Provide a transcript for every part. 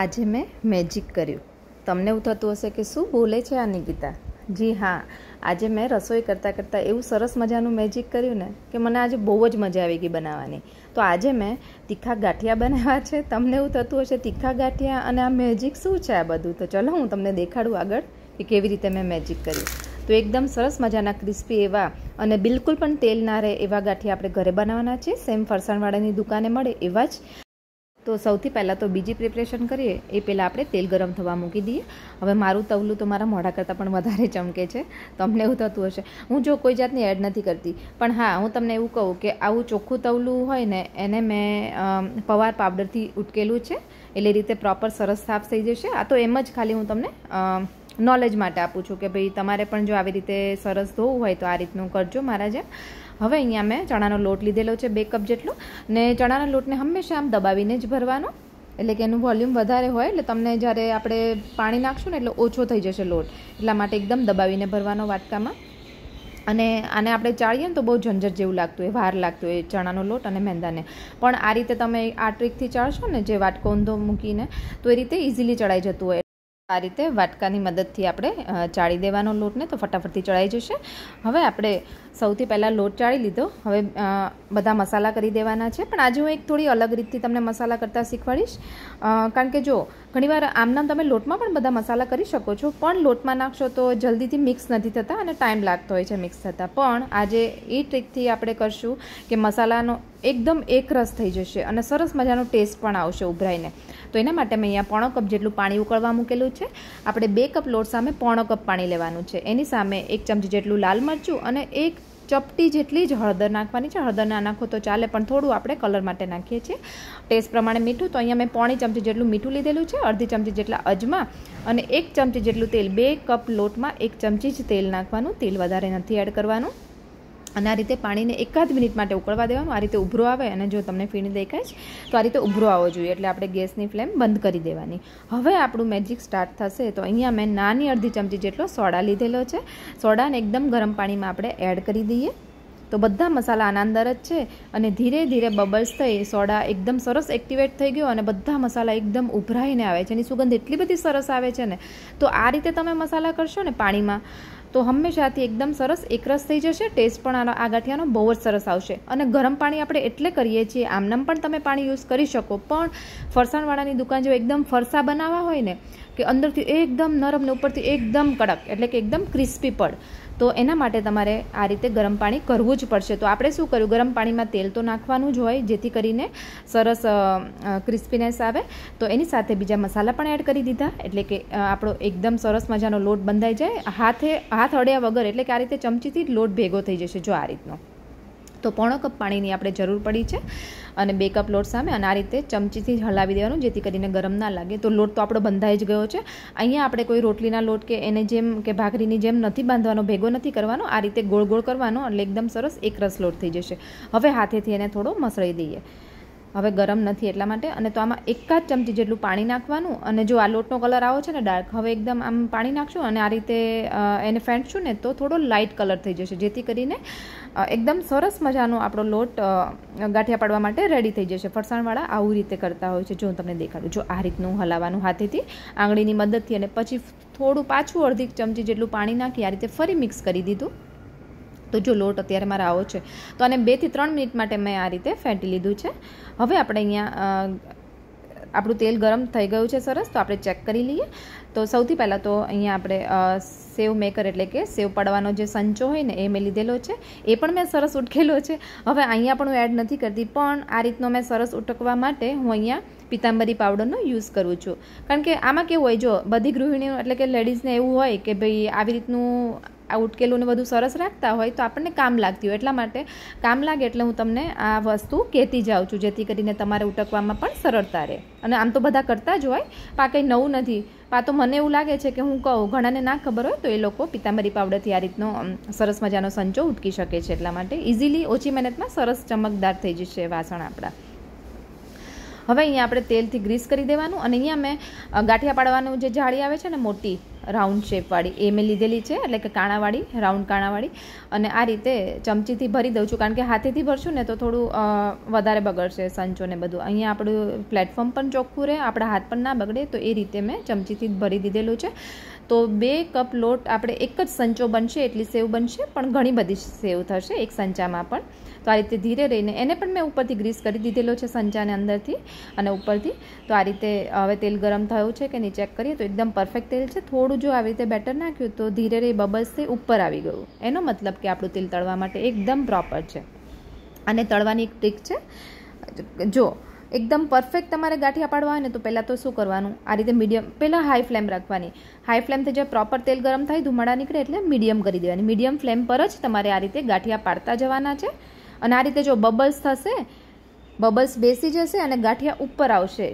આજે મેં મેજિક કર્યું તમને એવું થતું હશે કે શું બોલે છે આ નિકિતા જી હા આજે મેં રસોઈ કરતાં કરતાં એવું સરસ મજાનું મેજિક કર્યું ને કે મને આજે બહુ જ મજા આવી ગઈ બનાવવાની તો આજે મેં તીખા ગાંઠિયા બનાવ્યા છે તમને એવું થતું હશે તીખા ગાંઠિયા અને આ મેજિક શું છે આ બધું તો ચલો હું તમને દેખાડું આગળ કે કેવી રીતે મેં મેજિક કર્યું તો એકદમ સરસ મજાના ક્રિસ્પી એવા અને બિલકુલ પણ તેલ ના રહે એવા ગાંઠિયા આપણે ઘરે બનાવવાના છે સેમ ફરસાણવાળાની દુકાને મળે એવા જ તો સૌથી પહેલાં તો બીજી પ્રિપરેશન કરીએ એ પહેલાં આપણે તેલ ગરમ થવા મૂકી દઈએ હવે મારું તવલું તો મારા મોઢા કરતાં પણ વધારે ચમકે છે તમને એવું થતું હશે હું જો કોઈ જાતની એડ નથી કરતી પણ હા હું તમને એવું કહું કે આવું ચોખ્ખું તવલું હોય ને એને મેં પવાર પાવડરથી ઉટકેલું છે એટલે રીતે પ્રોપર સરસ સાફ થઈ જશે આ તો એમ જ ખાલી હું તમને નોલેજ માટે આપું છું કે ભાઈ તમારે પણ જો આવી રીતે સરસ ધોવું હોય તો આ રીતનું કરજો મારા જેમ હવે અહીંયા મેં ચણાનો લોટ લીધેલો છે બે કપ જેટલો ને ચણાના લોટને હંમેશા આમ દબાવીને જ ભરવાનો એટલે કે એનું વોલ્યુમ વધારે હોય એટલે તમને જ્યારે આપણે પાણી નાખશું ને એટલે ઓછો થઈ જશે લોટ એટલા માટે એકદમ દબાવીને ભરવાનો વાટકામાં અને આને આપણે ચાળીએ ને તો બહુ ઝંઝટ જેવું લાગતું હોય વાર લાગતું હોય ચણાનો લોટ અને મેંદાને પણ આ રીતે તમે આ ટ્રીકથી ચાળશો ને જે વાટકો ઊંધો મૂકીને તો એ રીતે ઇઝીલી ચડાઈ જતું હોય આ રીતે વાટકાની મદદથી આપણે ચાળી દેવાનો લોટને તો ફટાફટથી ચડાઈ જશે હવે આપણે સૌથી પહેલાં લોટ ચાળી લીધો હવે બધા મસાલા કરી દેવાના છે પણ આજે હું એક થોડી અલગ રીતથી તમને મસાલા કરતાં શીખવાડીશ કારણ કે જો ઘણીવાર આમનામ તમે લોટમાં પણ બધા મસાલા કરી શકો છો પણ લોટમાં નાખશો તો જલ્દીથી મિક્સ નથી થતા અને ટાઈમ લાગતો હોય છે મિક્સ થતાં પણ આજે એ ટ્રીકથી આપણે કરશું કે મસાલાનો એકદમ એકરસ થઈ જશે અને સરસ મજાનો ટેસ્ટ પણ આવશે ઉભરાઈને તો એના માટે મેં અહીંયા પોણો કપ જેટલું પાણી ઉકળવા મૂકેલું છે આપણે બે કપ લોટ સામે પોણો કપ પાણી લેવાનું છે એની સામે એક ચમચી જેટલું લાલ મરચું અને એક ચપટી જેટલી જ હળદર નાખવાની છે હળદર ના નાખો તો ચાલે પણ થોડું આપણે કલર માટે નાખીએ છીએ ટેસ્ટ પ્રમાણે મીઠું તો અહીંયા મેં પોણી ચમચી જેટલું મીઠું લીધેલું છે અડધી ચમચી જેટલા અજમા અને એક ચમચી જેટલું તેલ બે કપ લોટમાં એક ચમચી જ તેલ નાખવાનું તેલ વધારે નથી એડ કરવાનું અને આ રીતે પાણીને એકાદ મિનિટ માટે ઉકળવા દેવાનું આ રીતે ઉભરો આવે અને જો તમને ફીણ દેખાય તો આ રીતે ઉભરો આવવો જોઈએ એટલે આપણે ગેસની ફ્લેમ બંધ કરી દેવાની હવે આપણું મેજિક સ્ટાર્ટ થશે તો અહીંયા મેં નાની અડધી ચમચી જેટલો સોડા લીધેલો છે સોડાને એકદમ ગરમ પાણીમાં આપણે એડ કરી દઈએ તો બધા મસાલા આના અંદર જ છે અને ધીરે ધીરે બબલ્સ થઈ સોડા એકદમ સરસ એક્ટિવેટ થઈ ગયો અને બધા મસાલા એકદમ ઉભરાઈને આવે છે એની સુગંધ એટલી બધી સરસ આવે છે ને તો આ રીતે તમે મસાલા કરશો ને પાણીમાં તો હંમેશાથી એકદમ સરસ એકરસ થઈ જશે ટેસ્ટ પણ આનો આ ગાંઠિયાનો બહુ જ સરસ આવશે અને ગરમ પાણી આપણે એટલે કરીએ છીએ આમનામ પણ તમે પાણી યુઝ કરી શકો પણ ફરસાણવાળાની દુકાન જો એકદમ ફરસા બનાવવા હોય ને કે અંદરથી એકદમ નરમ ને ઉપરથી એકદમ કડક એટલે કે એકદમ ક્રિસ્પી પડ તો એના માટે તમારે આ રીતે ગરમ પાણી કરવું જ પડશે તો આપણે શું કર્યું ગરમ પાણીમાં તેલ તો નાખવાનું જ હોય જેથી કરીને સરસ ક્રિસ્પીનેસ આવે તો એની સાથે બીજા મસાલા પણ એડ કરી દીધા એટલે કે આપણો એકદમ સરસ મજાનો લોટ બંધાઈ જાય હાથે હાથ હાથ અડ્યા વગર એટલે કે આ રીતે ચમચીથી લોટ ભેગો થઈ જશે જો આ રીતનો તો પોણો કપ પાણીની આપણે જરૂર પડી છે અને બે કપ લોટ સામે અને આ રીતે ચમચીથી જ હલાવી દેવાનું જેથી કરીને ગરમ ના લાગે તો લોટ તો આપણો બંધાઈ જ ગયો છે અહીંયા આપણે કોઈ રોટલીના લોટ કે એને જેમ કે ભાખરીની જેમ નથી બાંધવાનો ભેગો નથી કરવાનો આ રીતે ગોળ ગોળ કરવાનો એટલે એકદમ સરસ એક રસ લોટ થઈ જશે હવે હાથેથી એને થોડો મસળી દઈએ હવે ગરમ નથી એટલા માટે અને તો આમાં એકાદ ચમચી જેટલું પાણી નાખવાનું અને જો આ લોટનો કલર આવો છે ને ડાર્ક હવે એકદમ આમ પાણી નાખશું અને આ રીતે એને ફેંટશું ને તો થોડો લાઇટ કલર થઈ જશે જેથી કરીને એકદમ સરસ મજાનો આપણો લોટ ગાંઠિયા પાડવા માટે રેડી થઈ જશે ફરસાણવાળા આવું રીતે કરતા હોય છે જો હું તમને દેખાડું જો આ રીતનું હલાવવાનું હાથેથી આંગળીની મદદથી અને પછી થોડું પાછું અડધી ચમચી જેટલું પાણી નાખી આ રીતે ફરી મિક્સ કરી દીધું તો જો લોટ અત્યારે મારા આવો છે તો આને બેથી ત્રણ મિનિટ માટે મેં આ રીતે ફેંટી લીધું છે હવે આપણે અહીંયા આપણું તેલ ગરમ થઈ ગયું છે સરસ તો આપણે ચેક કરી લઈએ તો સૌથી પહેલાં તો અહીંયા આપણે સેવ મેકર એટલે કે સેવ પડવાનો જે સંચો હોય ને એ મેં લીધેલો છે એ પણ મેં સરસ ઉટકેલો છે હવે અહીંયા પણ હું એડ નથી કરતી પણ આ રીતનો મેં સરસ ઉટકવા માટે હું અહીંયા પિતાંબરી પાવડરનો યુઝ કરું છું કારણ કે આમાં કેવું હોય જો બધી ગૃહિણીઓ એટલે કે લેડીઝને એવું હોય કે ભાઈ આવી રીતનું આ ઉટકેલું બધું સરસ રાખતા હોય તો આપણને કામ લાગતી હોય એટલા માટે કામ લાગે એટલે હું તમને આ વસ્તુ કહેતી જાઉં છું જેથી કરીને તમારે ઉટકવામાં પણ સરળતા રહે અને આમ તો બધા કરતા જ હોય પા કંઈ નવું નથી પા તો મને એવું લાગે છે કે હું કહું ઘણાને ના ખબર હોય તો એ લોકો પિતાંબરી પાવડરથી આ રીતનો સરસ મજાનો સંચો ઉટકી શકે છે એટલા માટે ઇઝીલી ઓછી મહેનતમાં સરસ ચમકદાર થઈ જશે વાસણ આપણા હવે અહીંયા આપણે તેલથી ગ્રીસ કરી દેવાનું અને અહીંયા મેં ગાંઠિયા પાડવાનું જે જાળી આવે છે ને મોટી રાઉન્ડ શેપવાળી એ મેં લીધેલી છે એટલે કે કાણાવાળી રાઉન્ડ કાણાવાળી અને આ રીતે ચમચીથી ભરી દઉં છું કારણ કે હાથેથી ભરશું ને તો થોડું વધારે બગડશે સંચો ને બધું અહીંયા આપણું પ્લેટફોર્મ પણ ચોખ્ખું રહે આપણા હાથ પણ ના બગડે તો એ રીતે મેં ચમચીથી ભરી દીધેલું છે તો બે કપ લોટ આપણે એક જ સંચો બનશે એટલી સેવ બનશે પણ ઘણી બધી સેવ થશે એક સંચામાં પણ તો આ રીતે ધીરે રહીને એને પણ મેં ઉપરથી ગ્રીસ કરી દીધેલો છે સંચાને અંદરથી અને ઉપરથી તો આ રીતે હવે તેલ ગરમ થયું છે કે નહીં ચેક કરીએ તો એકદમ પરફેક્ટ તેલ છે થોડું જો આવી રીતે બેટર નાખ્યું તો ધીરે રહી બબલ્સથી ઉપર આવી ગયું એનો મતલબ કે આપણું તેલ તળવા માટે એકદમ પ્રોપર છે અને તળવાની એક ટ્રીક છે જો એકદમ પરફેક્ટ તમારે ગાંઠિયા પાડવા હોય ને તો પહેલાં તો શું કરવાનું આ રીતે મીડિયમ પહેલાં હાઈ ફ્લેમ રાખવાની હાઈ ફ્લેમથી જે પ્રોપર તેલ ગરમ થાય ધુમાડા નીકળે એટલે મીડિયમ કરી દેવાની મીડિયમ ફ્લેમ પર જ તમારે આ રીતે ગાંઠિયા પાડતા જવાના છે અને આ રીતે જો બબલ્સ થશે બબલ્સ બેસી જશે અને ગાંઠિયા ઉપર આવશે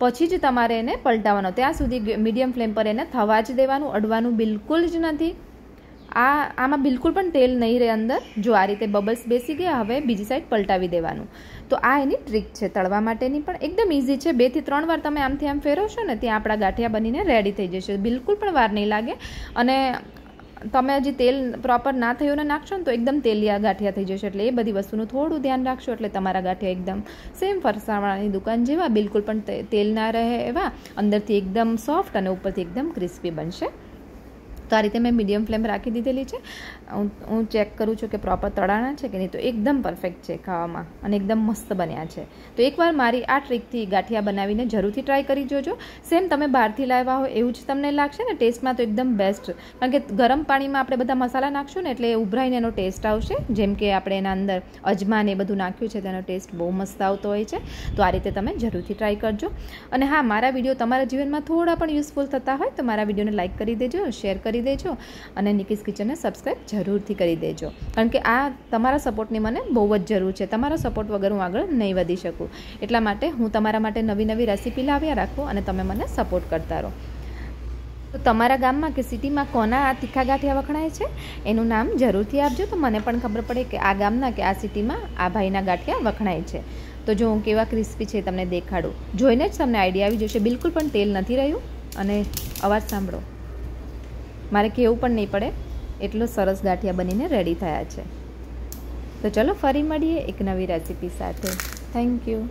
પછી જ તમારે એને પલટાવવાનો ત્યાં સુધી મીડિયમ ફ્લેમ પર એને થવા જ દેવાનું અડવાનું બિલકુલ જ નથી આ આમાં બિલકુલ પણ તેલ નહીં રહે અંદર જો આ રીતે બબલ્સ બેસી ગયા હવે બીજી સાઈડ પલટાવી દેવાનું તો આ એની ટ્રીક છે તળવા માટેની પણ એકદમ ઇઝી છે બેથી ત્રણ વાર તમે આમથી આમ ફેરવશો ને ત્યાં આપણા ગાંઠિયા બનીને રેડી થઈ જશે બિલકુલ પણ વાર નહીં લાગે અને તમે હજી તેલ પ્રોપર ના થયું ને નાખશો ને તો એકદમ તેલિયા ગાંઠિયા થઈ જશે એટલે એ બધી વસ્તુનું થોડું ધ્યાન રાખશો એટલે તમારા ગાંઠિયા એકદમ સેમ ફરસાવાળાની દુકાન જેવા બિલકુલ પણ તેલ ના રહે એવા અંદરથી એકદમ સોફ્ટ અને ઉપરથી એકદમ ક્રિસ્પી બનશે તો આ રીતે મેં મીડિયમ ફ્લેમ રાખી દીધેલી છે હું હું ચેક કરું છું કે પ્રોપર તળાણા છે કે નહીં તો એકદમ પરફેક્ટ છે ખાવામાં અને એકદમ મસ્ત બન્યા છે તો એકવાર મારી આ ટ્રીકથી ગાંઠિયા બનાવીને જરૂરથી ટ્રાય કરી જોજો સેમ તમે બહારથી લાવ્યા હોય એવું જ તમને લાગશે ને ટેસ્ટમાં તો એકદમ બેસ્ટ કારણ કે ગરમ પાણીમાં આપણે બધા મસાલા નાખશું ને એટલે ઉભરાઈને એનો ટેસ્ટ આવશે જેમ કે આપણે એના અંદર અજમા એ બધું નાખ્યું છે તેનો ટેસ્ટ બહુ મસ્ત આવતો હોય છે તો આ રીતે તમે જરૂરથી ટ્રાય કરજો અને હા મારા વિડીયો તમારા જીવનમાં થોડા પણ યુઝફુલ થતા હોય તો મારા વિડીયોને લાઇક કરી દેજો શેર કરી કરી દેજો અને નિકીસ કિચનને સબસ્ક્રાઈબ જરૂરથી કરી દેજો કારણ કે આ તમારા સપોર્ટની મને બહુ જ જરૂર છે તમારા સપોર્ટ વગર હું આગળ નહીં વધી શકું એટલા માટે હું તમારા માટે નવી નવી રેસીપી લાવ્યા રાખું અને તમે મને સપોર્ટ કરતા રહો તો તમારા ગામમાં કે સિટીમાં કોના આ તીખા ગાંઠિયા વખણાય છે એનું નામ જરૂરથી આપજો તો મને પણ ખબર પડે કે આ ગામના કે આ સિટીમાં આ ભાઈના ગાંઠિયા વખણાય છે તો જો હું કેવા ક્રિસ્પી છે તમને દેખાડું જોઈને જ તમને આઈડિયા આવી જશે બિલકુલ પણ તેલ નથી રહ્યું અને અવાજ સાંભળો મારે કહેવું પણ નહીં પડે એટલો સરસ ગાંઠિયા બનીને રેડી થયા છે તો ચલો ફરી મળીએ એક નવી રેસીપી સાથે થેન્ક યુ